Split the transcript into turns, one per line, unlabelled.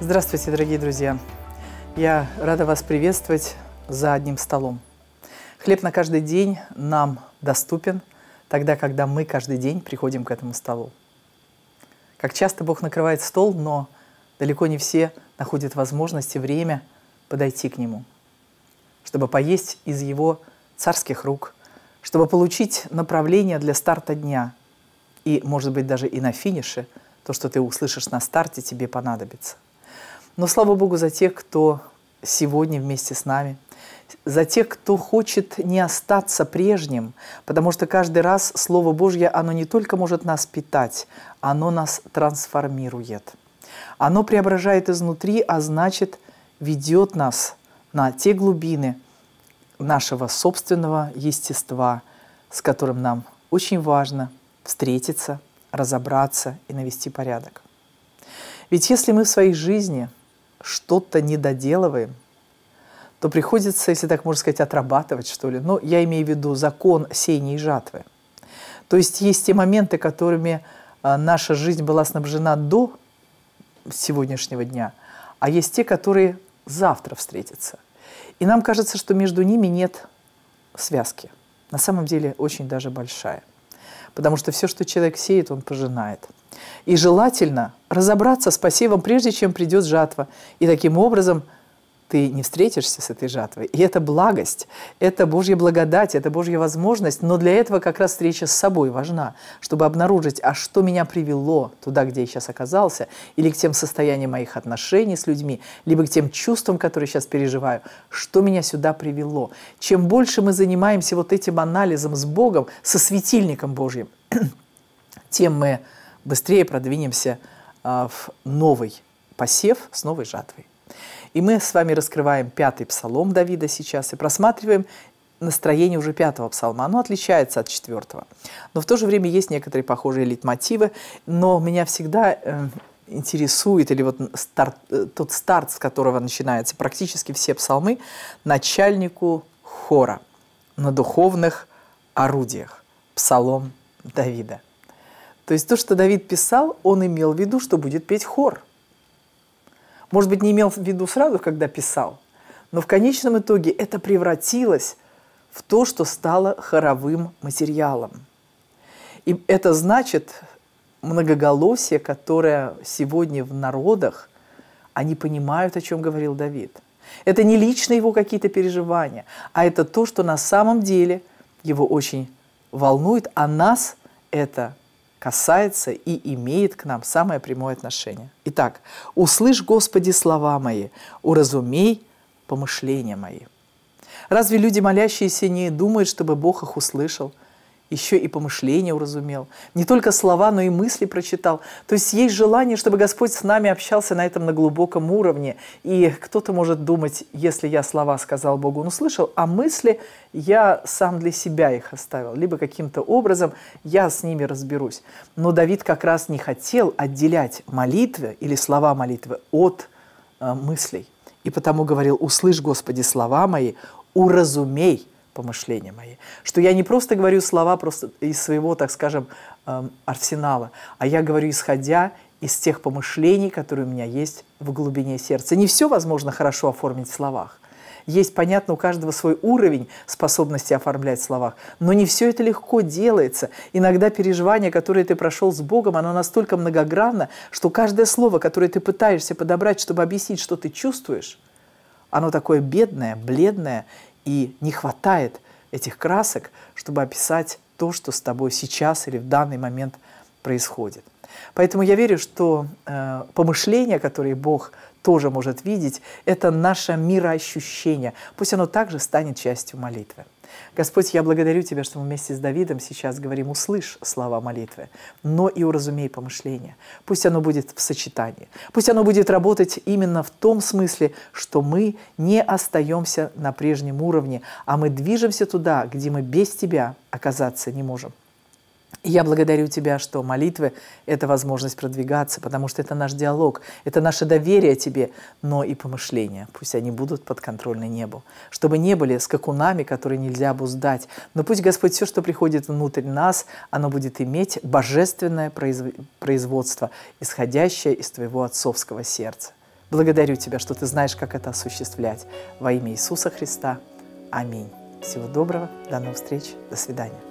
Здравствуйте, дорогие друзья! Я рада вас приветствовать за одним столом. Хлеб на каждый день нам доступен тогда, когда мы каждый день приходим к этому столу. Как часто Бог накрывает стол, но далеко не все находят возможность и время подойти к нему, чтобы поесть из его царских рук, чтобы получить направление для старта дня и, может быть, даже и на финише, то, что ты услышишь на старте, тебе понадобится – но слава Богу за тех, кто сегодня вместе с нами, за тех, кто хочет не остаться прежним, потому что каждый раз Слово Божье, оно не только может нас питать, оно нас трансформирует. Оно преображает изнутри, а значит, ведет нас на те глубины нашего собственного естества, с которым нам очень важно встретиться, разобраться и навести порядок. Ведь если мы в своей жизни – что-то недоделываем, то приходится, если так можно сказать, отрабатывать, что ли. Ну, я имею в виду закон сеяния и жатвы. То есть есть те моменты, которыми а, наша жизнь была снабжена до сегодняшнего дня, а есть те, которые завтра встретятся. И нам кажется, что между ними нет связки. На самом деле очень даже большая. Потому что все, что человек сеет, он пожинает – и желательно разобраться с посевом, прежде чем придет жатва. И таким образом ты не встретишься с этой жатвой. И это благость, это Божья благодать, это Божья возможность. Но для этого как раз встреча с собой важна, чтобы обнаружить, а что меня привело туда, где я сейчас оказался, или к тем состояниям моих отношений с людьми, либо к тем чувствам, которые сейчас переживаю, что меня сюда привело. Чем больше мы занимаемся вот этим анализом с Богом, со светильником Божьим, тем мы быстрее продвинемся а, в новый посев с новой жатвой. И мы с вами раскрываем пятый псалом Давида сейчас и просматриваем настроение уже пятого псалма. Оно отличается от четвертого. Но в то же время есть некоторые похожие лейтмотивы. Но меня всегда э, интересует, или вот старт, э, тот старт, с которого начинаются практически все псалмы, начальнику хора на духовных орудиях. Псалом Давида. То есть то, что Давид писал, он имел в виду, что будет петь хор. Может быть, не имел в виду сразу, когда писал, но в конечном итоге это превратилось в то, что стало хоровым материалом. И это значит многоголосие, которое сегодня в народах, они понимают, о чем говорил Давид. Это не лично его какие-то переживания, а это то, что на самом деле его очень волнует, а нас это – касается и имеет к нам самое прямое отношение. Итак, «Услышь, Господи, слова мои, уразумей помышления мои». Разве люди, молящиеся, не думают, чтобы Бог их услышал – еще и помышления уразумел, не только слова, но и мысли прочитал. То есть есть желание, чтобы Господь с нами общался на этом на глубоком уровне. И кто-то может думать, если я слова сказал Богу, он услышал, а мысли я сам для себя их оставил, либо каким-то образом я с ними разберусь. Но Давид как раз не хотел отделять молитвы или слова молитвы от э, мыслей. И потому говорил, услышь, Господи, слова мои, уразумей – помышления мои. Что я не просто говорю слова просто из своего, так скажем, эм, арсенала, а я говорю исходя из тех помышлений, которые у меня есть в глубине сердца. Не все возможно хорошо оформить в словах. Есть, понятно, у каждого свой уровень способности оформлять в словах, но не все это легко делается. Иногда переживание, которое ты прошел с Богом, оно настолько многогранно, что каждое слово, которое ты пытаешься подобрать, чтобы объяснить, что ты чувствуешь, оно такое бедное, бледное и не хватает этих красок, чтобы описать то, что с тобой сейчас или в данный момент происходит. Поэтому я верю, что э, помышления, которые Бог тоже может видеть, это наше мироощущение. Пусть оно также станет частью молитвы. Господь, я благодарю Тебя, что мы вместе с Давидом сейчас говорим «услышь слова молитвы, но и уразумей помышление». Пусть оно будет в сочетании. Пусть оно будет работать именно в том смысле, что мы не остаемся на прежнем уровне, а мы движемся туда, где мы без Тебя оказаться не можем. Я благодарю Тебя, что молитвы – это возможность продвигаться, потому что это наш диалог, это наше доверие Тебе, но и помышления. Пусть они будут под подконтрольны небу, чтобы не были скакунами, которые нельзя обуздать. Но пусть, Господь, все, что приходит внутрь нас, оно будет иметь божественное производство, исходящее из Твоего отцовского сердца. Благодарю Тебя, что Ты знаешь, как это осуществлять. Во имя Иисуса Христа. Аминь. Всего доброго. До новых встреч. До свидания.